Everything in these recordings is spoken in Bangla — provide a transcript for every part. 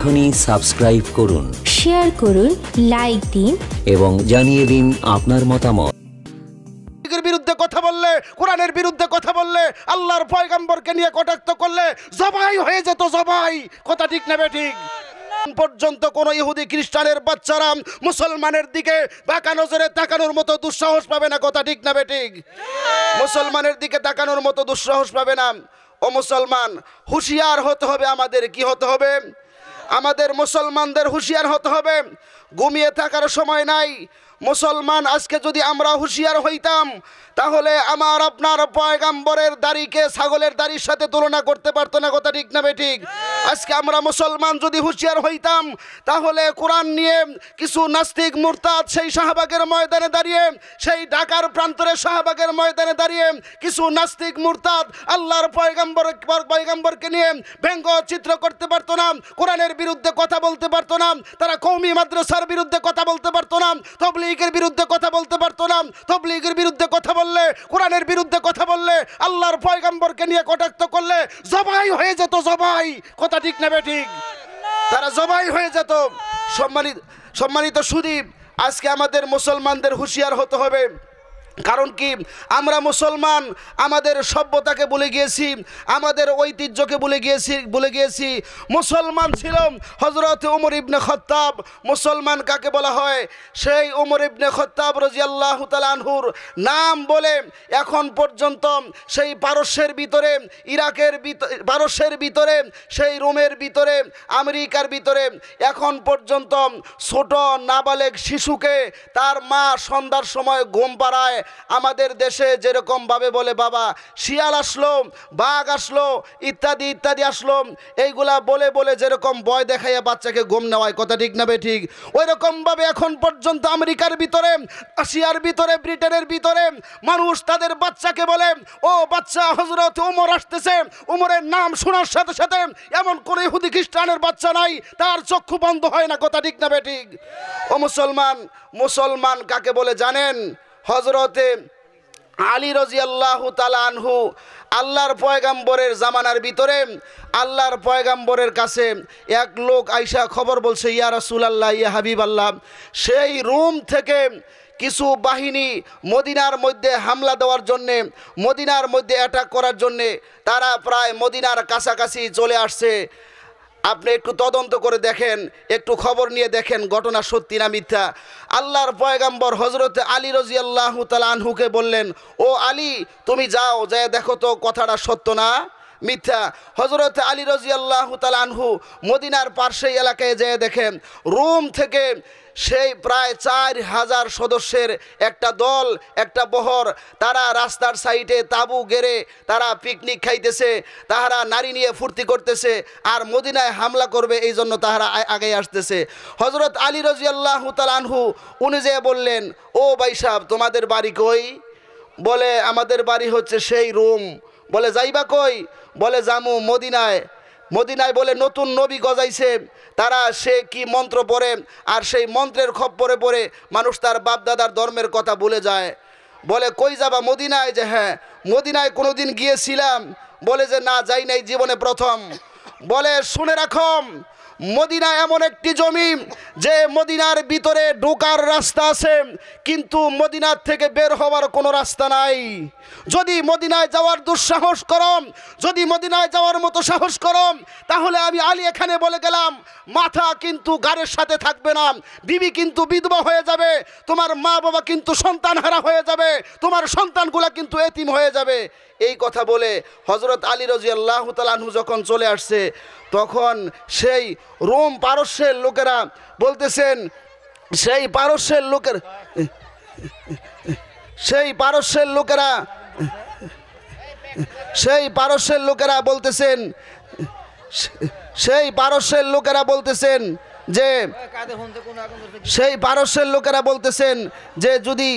এক্ষুনি সাবস্ক্রাইব করুন শেয়ার করুন লাইক দিন এবং জানিয়ে দিন আপনার মতামত বিরুদ্ধে কথা বললে কোরআনের বিরুদ্ধে কথা বললে আল্লাহর পয়গাম্বরকে নিয়ে কটাক্ত করলে সবাই হয়ে যেত সবাই কথা ঠিক নেবে ঠিক পর্যন্ত কোন ইহুদি খ্রিস্টানের বাচ্চারা মুসলমানের দিকে বাঁকা নজরে তাকানোর মতো দুঃসাহস পাবে না কথা ঠিক না ঠিক মুসলমানের দিকে তাকানোর মতো দুঃসাহস পাবে না ও মুসলমান হুঁশিয়ার হতে হবে আমাদের কি হতে হবে আমাদের মুসলমানদের হুঁশিয়ার হতে হবে ঘুমিয়ে থাকার সময় নাই মুসলমান আজকে যদি আমরা হুঁশিয়ার হইতাম তাহলে আমার আপনার পয়গাম্বরের দাড়িকে ছাগলের দাড়ির সাথে তুলনা করতে পারতো না কথা ঠিক না ঠিক আজকে আমরা মুসলমান যদি হুঁশিয়ার হইতাম তাহলে কোরআন নিয়ে কিছু নাস্তিক মুরতাদ সেই শাহবাগের ময়দানে দাঁড়িয়ে সেই ঢাকার প্রান্তরে শাহবাগের ময়দানে দাঁড়িয়ে কিছু নাস্তিক মুরতাদ আল্লাহর পয়গাম্বর পয়গাম্বরকে নিয়ে ব্যঙ্গ চিত্র করতে পারতো না কোরআনের বিরুদ্ধে কথা বলতে পারতো না তারা কৌমি মাদ্রাসার বিরুদ্ধে কথা বলতে পারতো না তবলি তবলিগের বিরুদ্ধে কথা বলতে পারতো না তবলিগের বিরুদ্ধে কথা বললে কোরআনের বিরুদ্ধে কথা বললে আল্লাহর পয়গাম্বরকে নিয়ে কটাক্ত করলে জবাই হয়ে যেত জবাই কথা ঠিক নেবে ঠিক তারা জবাই হয়ে যেত সম্মানিত সম্মানিত সুদীপ আজকে আমাদের মুসলমানদের হুঁশিয়ার হতে হবে কারণ কি আমরা মুসলমান আমাদের সভ্যতাকে বলে গিয়েছি আমাদের ঐতিহ্যকে বলে গিয়েছি বলে গিয়েছি মুসলমান ছিল হজরত উমর ইবনে খত্তাব মুসলমান কাকে বলা হয় সেই উমর ইবনে খত্তাব রজিয়াল্লাহ তালানহুর নাম বলে এখন পর্যন্ত সেই পারস্যের ভিতরে ইরাকের পারস্যের ভিতরে সেই রোমের ভিতরে আমেরিকার ভিতরে এখন পর্যন্ত ছোট নাবালেক শিশুকে তার মা সন্ধ্যার সময় ঘুম পাড়ায় আমাদের দেশে যেরকমভাবে বলে বাবা শিয়াল আসলো বাঘ আসলো ইত্যাদি ইত্যাদি আসলো এইগুলা বলে বলে যেরকম বয় দেখাইয়া বাচ্চাকে ঘুম নেওয়ায় কথা ঠিক না ঠিক ওই রকমভাবে এখন পর্যন্ত আমেরিকার ভিতরে রাশিয়ার ভিতরে ব্রিটেনের ভিতরে মানুষ তাদের বাচ্চাকে বলে ও বাচ্চা হজরত উমর আসতেছে উমরের নাম শোনার সাথে সাথে এমন কোনো ইহুদি খ্রিস্টানের বাচ্চা নাই তার চক্ষু বন্ধ হয় না কথা ঠিক না ঠিক ও মুসলমান মুসলমান কাকে বলে জানেন হজরতে আলী আল্লাহ তালানহু আল্লাহর পয়গাম্বরের জামানার ভিতরে আল্লাহর পয়গাম্বরের কাছে এক লোক আইসা খবর বলছে ইয়া রসুল আল্লাহ ইয়া হাবিব আল্লাহ সেই রুম থেকে কিছু বাহিনী মদিনার মধ্যে হামলা দেওয়ার জন্যে মদিনার মধ্যে অ্যাটাক করার জন্যে তারা প্রায় মদিনার কাছাকাছি চলে আসছে আপনি একটু তদন্ত করে দেখেন একটু খবর নিয়ে দেখেন ঘটনা সত্যি না মিথ্যা আল্লাহর পয়গাম্বর হজরত আলী রজি আল্লাহ আনহুকে বললেন ও আলী তুমি যাও যায় দেখো তো কথাটা সত্য না মিথ্যা হজরত আলী রজি আল্লাহ আনহু মদিনার পার্শ্বে এলাকায় যেয়ে দেখেন রুম থেকে সেই প্রায় চার হাজার সদস্যের একটা দল একটা বহর তারা রাস্তার সাইডে তাবু গেড়ে তারা পিকনিক খাইতেছে তাহারা নারী নিয়ে ফুর্তি করতেছে আর মদিনায় হামলা করবে এই জন্য তাহারা আগে আসতেছে হজরত আলী রজিয়াল্লাহ তালানহু উনি যে বললেন ও ভাই সাহ তোমাদের বাড়ি কই বলে আমাদের বাড়ি হচ্ছে সেই রুম বলে যাইবা কই বলে জামু মদিনায় মদিনায় বলে নতুন নবী গজাইছে তারা সে কি মন্ত্র পড়ে আর সেই মন্ত্রের পরে পড়ে মানুষ তার বাপদাদার ধর্মের কথা ভুলে যায় বলে কই যাবা মদিনায় যে হ্যাঁ মদিনায় কোনো দিন গিয়েছিলাম বলে যে না যাই নাই জীবনে প্রথম বলে শুনে রাখম মদিনা এমন একটি জমি যে মদিনার ভিতরে ঢোকার রাস্তা আছে কিন্তু মদিনার থেকে বের হওয়ার কোনো রাস্তা নাই যদি মদিনায় যাওয়ার দুঃসাহস করম যদি মদিনায় যাওয়ার মতো সাহস করম তাহলে আমি আলী এখানে বলে গেলাম মাথা কিন্তু গাড়ের সাথে থাকবে না বিবি কিন্তু বিধবা হয়ে যাবে তোমার মা বাবা কিন্তু সন্তান হারা হয়ে যাবে তোমার সন্তানগুলা কিন্তু এতিম হয়ে যাবে এই কথা বলে হজরত আলী রজিয়াল্লাহ তালাহু যখন চলে আসছে তখন সেই রোম পারস্যের লোকেরা বলতেছেন সেই পারস্যের লোকের সেই পারস্যের লোকেরা সেই পারস্যের লোকেরা বলতেছেন সেই পারস্যের লোকেরা বলতেছেন যে সেই পারস্যের লোকেরা বলতেছেন যে যদি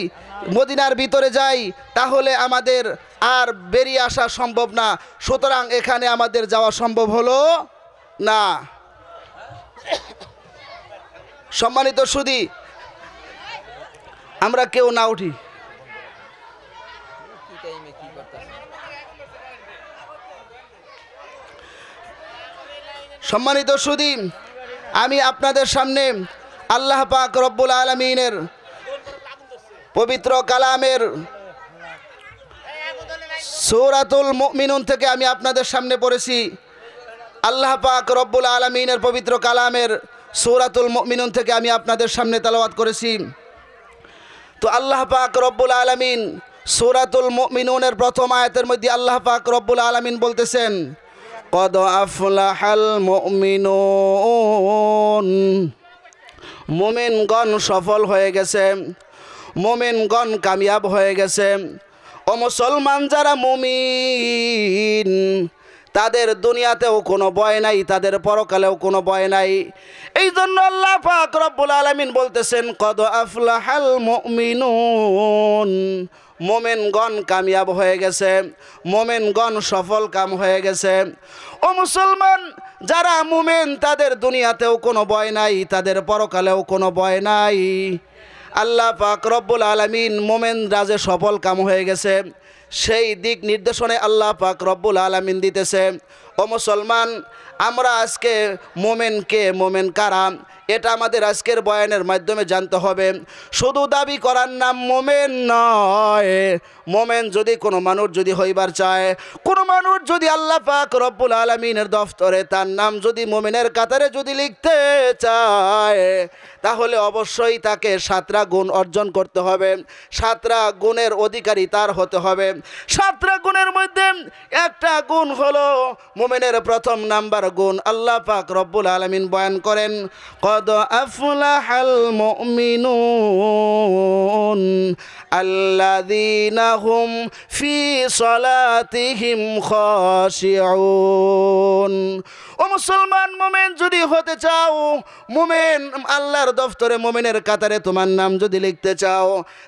মদিনার ভিতরে যাই তাহলে আমাদের আর বেরিয়ে আসা সম্ভব না সুতরাং এখানে আমাদের যাওয়া সম্ভব হলো না সম্মানিত সুদী আমরা কেউ না উঠি সম্মানিত সুদী আমি আপনাদের সামনে আল্লাহ পাক রব্বুল আলমিনের পবিত্র কালামের সৌরাতুল মিনুন থেকে আমি আপনাদের সামনে পড়েছি আল্লাহ পাক রব্বুল আলমিনের পবিত্র কালামের সৌরাতুল মিনুন থেকে আমি আপনাদের সামনে তালাবাত করেছি তো আল্লাহ পাক রব্বুল আলমিন সৌরাতুল মিনুনের প্রথম আয়তের মধ্যে আল্লাহ পাক রব্বুল আলমিন বলতেছেন কদ আফলাহাল মমিন মোমিনগণ সফল হয়ে গেছে মোমিনগণ কামিয়াব হয়ে গেছে ও মুসলমান যারা মুমিন তাদের দুনিয়াতেও কোনো ভয় নাই তাদের পরকালেও কোনো ভয় নাই এই জন্য আল্লাহ পাক রব্বুল আলামিন বলতেছেন কদ আফলাহাল মমিন মোমেনগণ কামিয়াব হয়ে গেছে মোমেনগণ সফল কাম হয়ে গেছে ও মুসলমান যারা মোমেন তাদের দুনিয়াতেও কোনো ভয় নাই তাদের পরকালেও কোনো ভয় নাই আল্লাহ পাক রব্বুল আলমিন মোমেন রাজে সফল কাম হয়ে গেছে সেই দিক নির্দেশনে আল্লাহ পাক রব্বুল আলমিন দিতেছে ও মুসলমান আমরা আজকে মোমেনকে মোমেন কারা এটা আমাদের আজকের বয়ানের মাধ্যমে জানতে হবে শুধু দাবি করার নাম মোমেন নয় মোমেন যদি কোনো মানুষ যদি হইবার চায় কোনো মানুষ যদি আল্লাহ পাক রব্বুল আলমিনের দফতরে তার নাম যদি মোমেনের কাতারে যদি লিখতে চায় তাহলে অবশ্যই তাকে সাতরা গুণ অর্জন করতে হবে সাতরা গুণের অধিকারী তার হতে হবে সাতরা গুণের মধ্যে একটা গুণ হলো মোমেনের প্রথম নাম্বার গুণ আল্লাহ পাক রব্বুল আলমিন বয়ান করেন কদ আফুলাহাল মুমিনুন আল্লাহম ফি সলাতিহিম খশিউন ও মুসলমান মোমেন যদি হতে চাও মোমেন আল্লাহর দফতরে মোমেনের কাতারে তোমার নাম যদি লিখতে চাও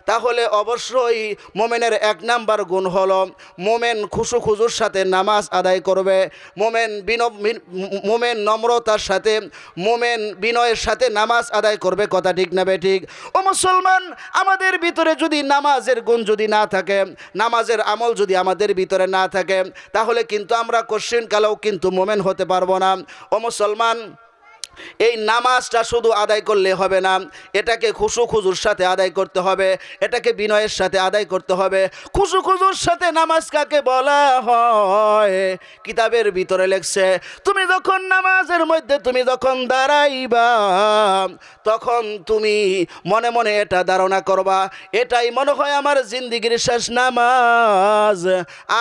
তাহলে অবশ্যই মোমেনের এক নাম্বার গুণ হলো মোমেন খুশু খুজুর সাথে নামাজ আদায় করবে মোমেন মোমেন নম্রতার সাথে মোমেন বিনয়ের সাথে নামাজ আদায় করবে কথা ঠিক না ঠিক ও মুসলমান আমাদের ভিতরে যদি নামাজের গুণ যদি না থাকে নামাজের আমল যদি আমাদের ভিতরে না থাকে তাহলে কিন্তু আমরা কোশ্চিন কালেও কিন্তু মোমেন হতে পারবো না ও মুসলমান এই নামাজটা শুধু আদায় করলে হবে না এটাকে খুশু খুজুর সাথে আদায় করতে হবে এটাকে বিনয়ের সাথে আদায় করতে হবে খুশু খুজুর সাথে নামাজ কাকে বলা হয় কিতাবের ভিতরে লেখছে তুমি যখন নামাজের মধ্যে তুমি যখন দাঁড়াইবা তখন তুমি মনে মনে এটা ধারণা করবা এটাই মনে হয় আমার জিন্দিগির শেষ নামাজ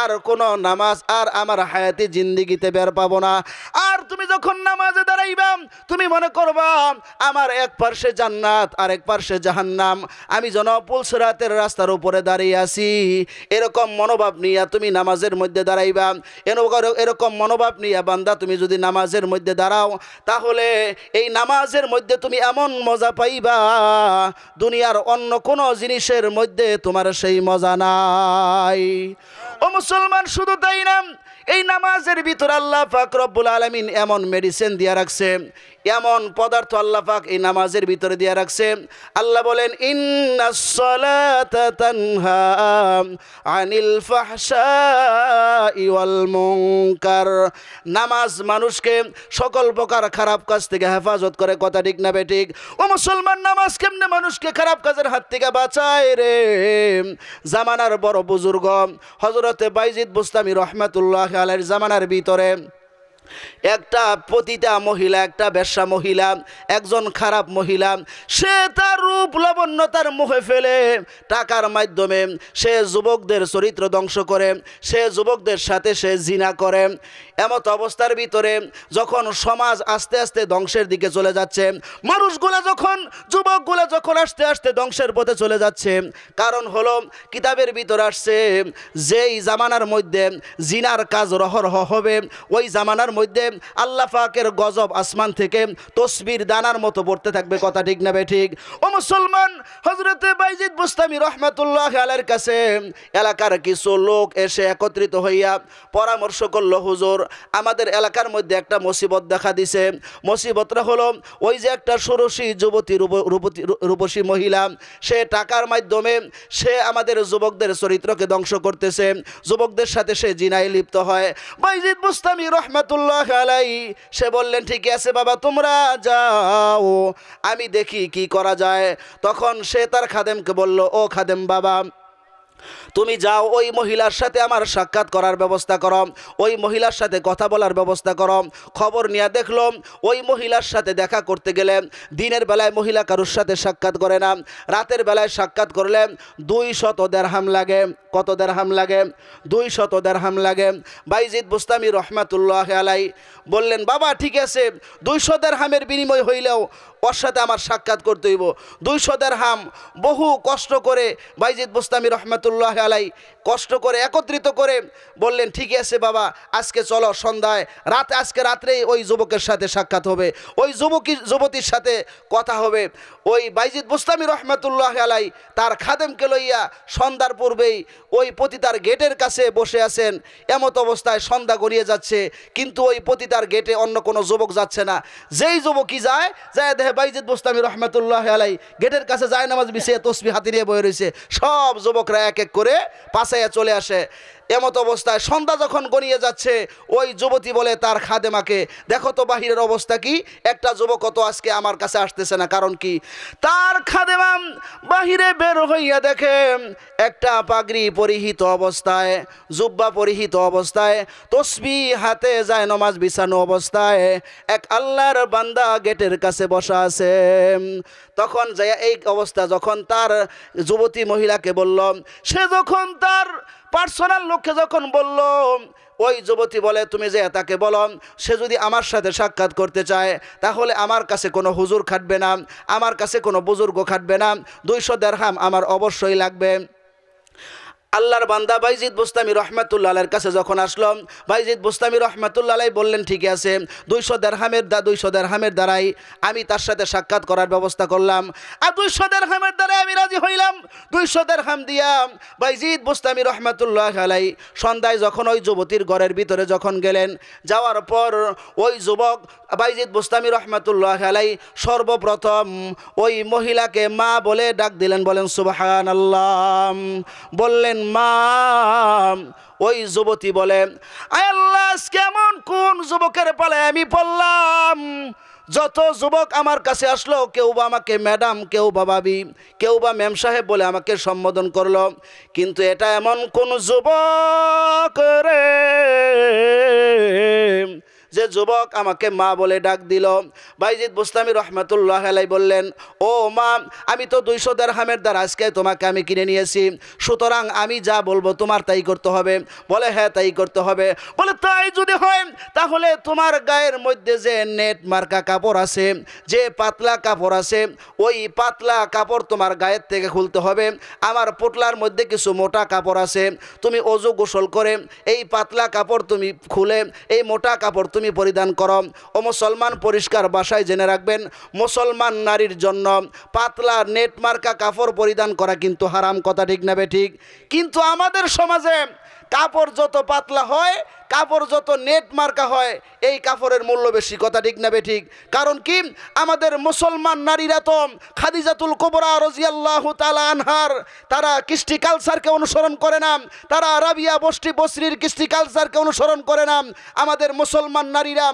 আর কোনো নামাজ আর আমার হায়াতি জিন্দিগিতে বের পাবো না আর তুমি যখন নামাজে দাঁড়াইবা তুমি মনে করবা আমার এক পার্শ্বে জান্নাত আর এক পার্শ্বে জাহান্নাম আমি যেন পুলসরাতের রাস্তার উপরে দাঁড়িয়ে আছি এরকম মনোভাব নিয়ে তুমি নামাজের মধ্যে দাঁড়াইবা এরকম মনোভাব নিয়ে বান্দা তুমি যদি নামাজের মধ্যে দাঁড়াও তাহলে এই নামাজের মধ্যে তুমি এমন মজা পাইবা দুনিয়ার অন্য কোনো জিনিসের মধ্যে তোমার সেই মজা নাই ও মুসলমান শুধু তাই নাম এই নামাজের ভিতর আল্লাহ ফাকরবুল আলমিন এমন মেডিসিন দিয়া রাখছে এমন পদার্থ আল্লাহ পাক এই নামাজের ভিতরে দিয়ে রাখছে আল্লাহ বলেন আনিল মুনকার নামাজ মানুষকে সকল প্রকার খারাপ কাজ থেকে হেফাজত করে কথা ঠিক না বেঠিক ও মুসলমান নামাজ কেমনে মানুষকে খারাপ কাজের হাত থেকে বাঁচায় রে জামানার বড় বুজুর্গ হজরতে বাইজিদ বুস্তামি রহমাতুল্লাহ আলের জামানার ভিতরে একটা পতিতা মহিলা একটা ব্যবসা মহিলা একজন খারাপ মহিলা সে তার রূপ লবণ্যতার মুখে ফেলে টাকার মাধ্যমে সে যুবকদের চরিত্র ধ্বংস করে সে যুবকদের সাথে সে জিনা করে এমত অবস্থার ভিতরে যখন সমাজ আস্তে আস্তে ধ্বংসের দিকে চলে যাচ্ছে মানুষগুলো যখন যুবকগুলো যখন আস্তে আস্তে ধ্বংসের পথে চলে যাচ্ছে কারণ হলো কিতাবের ভিতর আসছে যেই জামানার মধ্যে জিনার কাজ রহরহ হবে ওই জামানার মধ্যে আল্লাহ ফাকের গজব আসমান থেকে তসবির দানার মতো পড়তে থাকবে কথা ঠিক না ঠিক ও মুসলমান হজরতে বাইজিদ বুস্তামি রহমতুল্লাহ আলের কাছে এলাকার কিছু লোক এসে একত্রিত হইয়া পরামর্শ করলো হুজুর আমাদের এলাকার মধ্যে একটা মুসিবত দেখা দিছে মুসিবতটা হলো ওই যে একটা সরসী যুবতী রূপসী মহিলা সে টাকার মাধ্যমে সে আমাদের যুবকদের চরিত্রকে ধ্বংস করতেছে যুবকদের সাথে সে জিনায় লিপ্ত হয় বাইজিদ বুস্তামি রহমাতুল্লাহ রহমতুল্লাহ আলাই সে বললেন ঠিকই আছে বাবা তোমরা যাও আমি দেখি কি করা যায় তখন সে তার খাদেমকে বলল ও খাদেম বাবা তুমি যাও ওই মহিলার সাথে আমার সাক্ষাৎ করার ব্যবস্থা করো ওই মহিলার সাথে কথা বলার ব্যবস্থা করো খবর নিয়ে দেখলাম ওই মহিলার সাথে দেখা করতে গেলে দিনের বেলায় মহিলা কারোর সাথে সাক্ষাৎ করে না রাতের বেলায় সাক্ষাৎ করলে দুই শত দেড়হাম লাগে কত দেড়হাম লাগে দুই শত দেড়হাম লাগে বাইজিদ বুস্তামি রহমাতুল্লাহ আলাই বললেন বাবা ঠিক আছে দুইশো দেড়হামের বিনিময় হইলেও ওর সাথে আমার সাক্ষাৎ করতে হইব দুইশো দেড়হাম বহু কষ্ট করে বাইজিদ বুস্তামি রহমাতুল্লাহ আলাই কষ্ট করে একত্রিত করে বললেন ঠিক আছে বাবা আজকে চলো সন্ধ্যায় রাত আজকে রাত্রেই ওই যুবকের সাথে সাক্ষাৎ হবে ওই যুবকী যুবতীর সাথে কথা হবে ওই বাইজিদ বুস্তামি রহমাতুল্লাহ আলাই তার খাদেমকে লইয়া সন্ধ্যার পূর্বেই ওই পতিতার গেটের কাছে বসে আছেন এমত অবস্থায় সন্ধ্যা গড়িয়ে যাচ্ছে কিন্তু ওই পতিতার গেটে অন্য কোনো যুবক যাচ্ছে না যেই যুবকই যায় যায় দেহে বাইজিদ বোস্তামি রহমতুল্লাহ আলাই গেটের কাছে যায় নামাজ বিছিয়ে তসবি হাতি নিয়ে বয়ে রয়েছে সব যুবকরা এক এক করে পাশাইয়া চলে আসে এমত অবস্থায় সন্ধ্যা যখন গনিয়ে যাচ্ছে ওই যুবতী বলে তার খাদেমাকে দেখো তো বাহিরের অবস্থা কি একটা যুবক তো আজকে আমার কাছে আসতেছে না কারণ কি তার খাদেমাম বাহিরে বের হইয়া দেখে একটা পাগড়ি পরিহিত অবস্থায় জুব্বা পরিহিত অবস্থায় তসবি হাতে যায় নমাজ বিছানো অবস্থায় এক আল্লাহর বান্দা গেটের কাছে বসা আছে তখন যাইয়া এই অবস্থা যখন তার যুবতী মহিলাকে বলল সে যখন তার পার্সোনাল লোককে যখন বলল ওই যুবতী বলে তুমি যে তাকে বলো সে যদি আমার সাথে সাক্ষাৎ করতে চায় তাহলে আমার কাছে কোনো হুজুর খাটবে না আমার কাছে কোনো বুজুর্গ খাটবে না দুইশো দেড়হাম আমার অবশ্যই লাগবে আল্লাহর বান্দা বাইজিদ বুস্তামি রহমাতুল্লাহের কাছে যখন আসলো বাইজিদ বুস্তামি রহমাতুল্লাহ বললেন ঠিক আছে দুইশো দেড়হামের দা দুইশো দেড়হামের দ্বারাই আমি তার সাথে সাক্ষাৎ করার ব্যবস্থা করলাম আর দুইশো দেড়হামের দ্বারাই আমি রাজি হইলাম দুইশো দেড়হাম দিয়া বাইজিদ বুস্তামি রহমাতুল্লাহ আলাই সন্ধ্যায় যখন ওই যুবতীর ঘরের ভিতরে যখন গেলেন যাওয়ার পর ওই যুবক বাইজিদ বুস্তামি রহমাতুল্লাহ আলাই সর্বপ্রথম ওই মহিলাকে মা বলে ডাক দিলেন বলেন সুবাহান আল্লাহ বললেন মাম ওই যুবতী বলে আল্লাহ কেমন কোন যুবকের পালে আমি পড়লাম যত যুবক আমার কাছে আসলো কেউ বা আমাকে ম্যাডাম কেউ বা বাবি কেউ বা ম্যাম সাহেব বলে আমাকে সম্বোধন করলো কিন্তু এটা এমন কোন যুবক রে যে যুবক আমাকে মা বলে ডাক দিল বাইজিদ বুস্তামি রহমাতুল্লাহ আলাই বললেন ও মা আমি তো দুইশো দেড়হামের দ্বারা আজকে তোমাকে আমি কিনে নিয়েছি সুতরাং আমি যা বলবো তোমার তাই করতে হবে বলে হ্যাঁ তাই করতে হবে বলে তাই যদি হয় তাহলে তোমার গায়ের মধ্যে যে নেট মার্কা কাপড় আছে যে পাতলা কাপড় আছে ওই পাতলা কাপড় তোমার গায়ের থেকে খুলতে হবে আমার পোটলার মধ্যে কিছু মোটা কাপড় আছে তুমি অজু গোসল করে এই পাতলা কাপড় তুমি খুলে এই মোটা কাপড় তুমি তুমি পরিধান করো ও মুসলমান পরিষ্কার বাসায় জেনে রাখবেন মুসলমান নারীর জন্য পাতলা নেট মার্কা কাপড় পরিধান করা কিন্তু হারাম কথা ঠিক না ঠিক কিন্তু আমাদের সমাজে কাপড় যত পাতলা হয় কাপড় যত নেট মার্কা হয় এই কাপড়ের মূল্য বেশি কথা ঠিক না বেঠিক কারণ কি আমাদের মুসলমান নারীরা তো খাদিজাতুল কোবরা রজিয়াল্লাহ তালা আনহার তারা কৃষ্টি কালচারকে অনুসরণ করে না তারা রাবিয়া বস্তি বসরির কৃষ্টি কালচারকে অনুসরণ করে না আমাদের মুসলমান নারীরা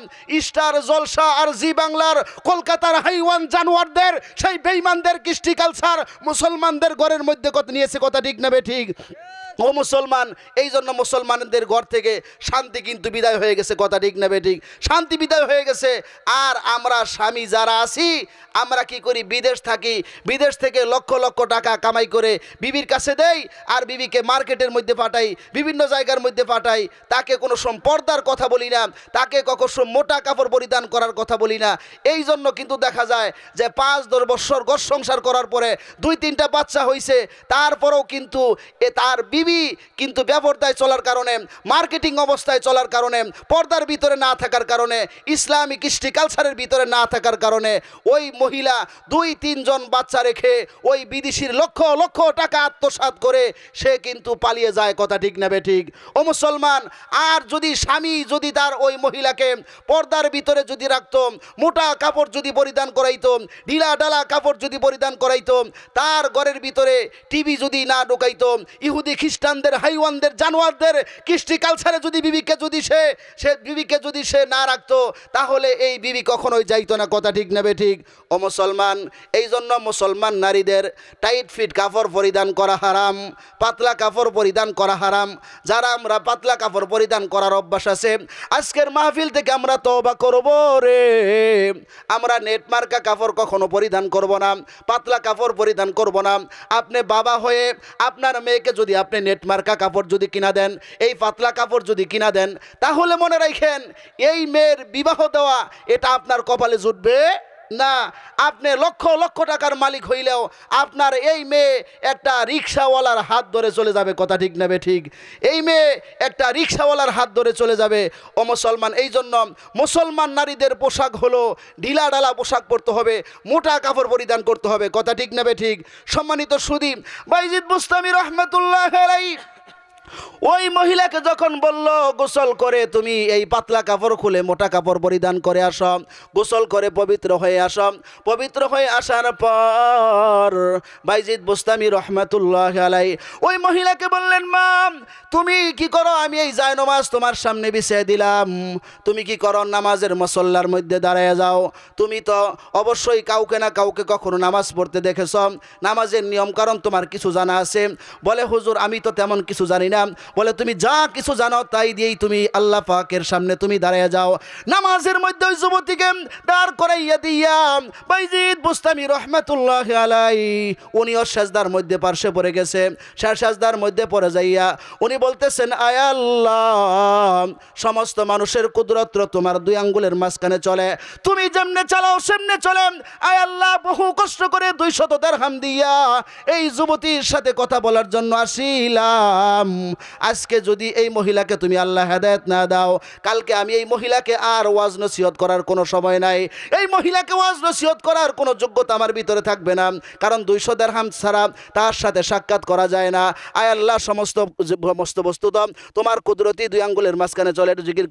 স্টার জলসা আর জি বাংলার কলকাতার হাইওয়ান জানোয়ারদের সেই বেইমানদের কৃষ্টি কালচার মুসলমানদের ঘরের মধ্যে নিয়েছে কথা ঠিক না বেঠিক ও মুসলমান এই জন্য মুসলমানদের ঘর থেকে শান্তি কিন্তু বিদায় হয়ে গেছে কথা ঠিক না ঠিক শান্তি বিদায় হয়ে গেছে আর আমরা স্বামী যারা আছি আমরা কি করি বিদেশ থাকি বিদেশ থেকে লক্ষ লক্ষ টাকা কামাই করে বিবির কাছে দেই আর বিবিকে মার্কেটের মধ্যে পাঠাই বিভিন্ন জায়গার মধ্যে পাঠাই তাকে কোনো সম পর্দার কথা বলি না তাকে কখনো মোটা কাপড় পরিধান করার কথা বলি না এই জন্য কিন্তু দেখা যায় যে পাঁচ দশ বৎসর গড় সংসার করার পরে দুই তিনটা বাচ্চা হয়েছে তারপরেও কিন্তু এ তার বিবি কিন্তু ব্যবর্তায় চলার কারণে মার্কেটিং অবস্থা রাস্তায় চলার কারণে পর্দার ভিতরে না থাকার কারণে ইসলামিক হিস্ট্রি কালচারের ভিতরে না থাকার কারণে ওই মহিলা দুই তিনজন বাচ্চা রেখে ওই বিদেশির লক্ষ লক্ষ টাকা আত্মসাত করে সে কিন্তু পালিয়ে যায় কথা ঠিক না ঠিক ও মুসলমান আর যদি স্বামী যদি তার ওই মহিলাকে পর্দার ভিতরে যদি রাখত মোটা কাপড় যদি পরিধান করাইতো ঢিলা ডালা কাপড় যদি পরিধান করাইতো তার ঘরের ভিতরে টিভি যদি না ঢোকাইতো ইহুদি খ্রিস্টানদের হাইওয়ানদের জানোয়ারদের কৃষ্টি কালচারে যদি বিবি বিবিকে যদি সে সে বিবিকে যদি সে না রাখতো তাহলে এই বিবি কখনোই যাইতো না কথা ঠিক নেবে ঠিক ও মুসলমান এই জন্য মুসলমান নারীদের টাইট ফিট কাপড় পরিধান করা হারাম পাতলা কাপড় পরিধান করা হারাম যারা আমরা পাতলা কাপড় পরিধান করার অভ্যাস আছে আজকের মাহফিল থেকে আমরা তবা করব রে আমরা নেট মার্কা কাপড় কখনো পরিধান করব না পাতলা কাপড় পরিধান করব না আপনি বাবা হয়ে আপনার মেয়েকে যদি আপনি নেট মার্কা কাপড় যদি কিনা দেন এই পাতলা কাপড় যদি কিনা না দেন তাহলে মনে রাখেন এই মেয়ের বিবাহ দেওয়া এটা আপনার কপালে জুটবে না আপনি লক্ষ লক্ষ টাকার মালিক হইলেও আপনার এই মেয়ে একটা রিক্সাওয়ালার হাত ধরে চলে যাবে কথা ঠিক নেবে ঠিক এই মেয়ে একটা রিক্সাওয়ালার হাত ধরে চলে যাবে ও মুসলমান এই জন্য মুসলমান নারীদের পোশাক হলো ঢিলা ডালা পোশাক পরতে হবে মোটা কাপড় পরিধান করতে হবে কথা ঠিক নেবে ঠিক সম্মানিত সুদীপ বাইজিদ মুস্তামি রহমতুল্লাহ ওই মহিলাকে যখন বলল গোসল করে তুমি এই পাতলা কাপড় খুলে মোটা কাপড় পরিধান করে আস গোসল করে পবিত্র হয়ে আস পবিত্র হয়ে আসার পর বাইজিদ বুস্তামি রহমাতুল্লাহ আলাই ওই মহিলাকে বললেন মাম তুমি কি করো আমি এই যায় নামাজ তোমার সামনে বিছিয়ে দিলাম তুমি কি করো নামাজের মসল্লার মধ্যে দাঁড়ায় যাও তুমি তো অবশ্যই কাউকে না কাউকে কখনো নামাজ পড়তে দেখেছ নামাজের নিয়ম কারণ তোমার কিছু জানা আছে বলে হুজুর আমি তো তেমন কিছু জানি না দিলাম বলে তুমি যা কিছু জানো তাই দিয়েই তুমি আল্লাহ পাকের সামনে তুমি দাঁড়িয়ে যাও নামাজের মধ্যে ওই যুবতীকে দাঁড় করাইয়া দিয়াম বাইজিদ বুস্তামি রহমাতুল্লাহ আলাই উনি ওর সাজদার মধ্যে পার্শ্বে পড়ে গেছে সার সাজদার মধ্যে পড়ে যাইয়া উনি বলতেছেন আয়াল্লাহ সমস্ত মানুষের কুদরত্র তোমার দুই আঙ্গুলের মাঝখানে চলে তুমি যেমনে চালাও সেমনে চলে আয় আল্লাহ বহু কষ্ট করে দুই শত হাম দিয়া এই যুবতীর সাথে কথা বলার জন্য আসিলাম আজকে যদি এই মহিলাকে তুমি আল্লাহ হেদায়ত না দাও কালকে আমি এই মহিলাকে আর ওয়াজ নসিহত করার কোনো সময় নাই এই মহিলাকে ওয়াজ নসিহত করার কোনো যোগ্যতা আমার ভিতরে থাকবে না কারণ দুইশো হাম ছাড়া তার সাথে সাক্ষাৎ করা যায় না আয় আল্লাহ সমস্ত সমস্ত বস্তুত তোমার কুদরতি দুই আঙ্গুলের মাঝ মাঝখানে চলে একটু জিকির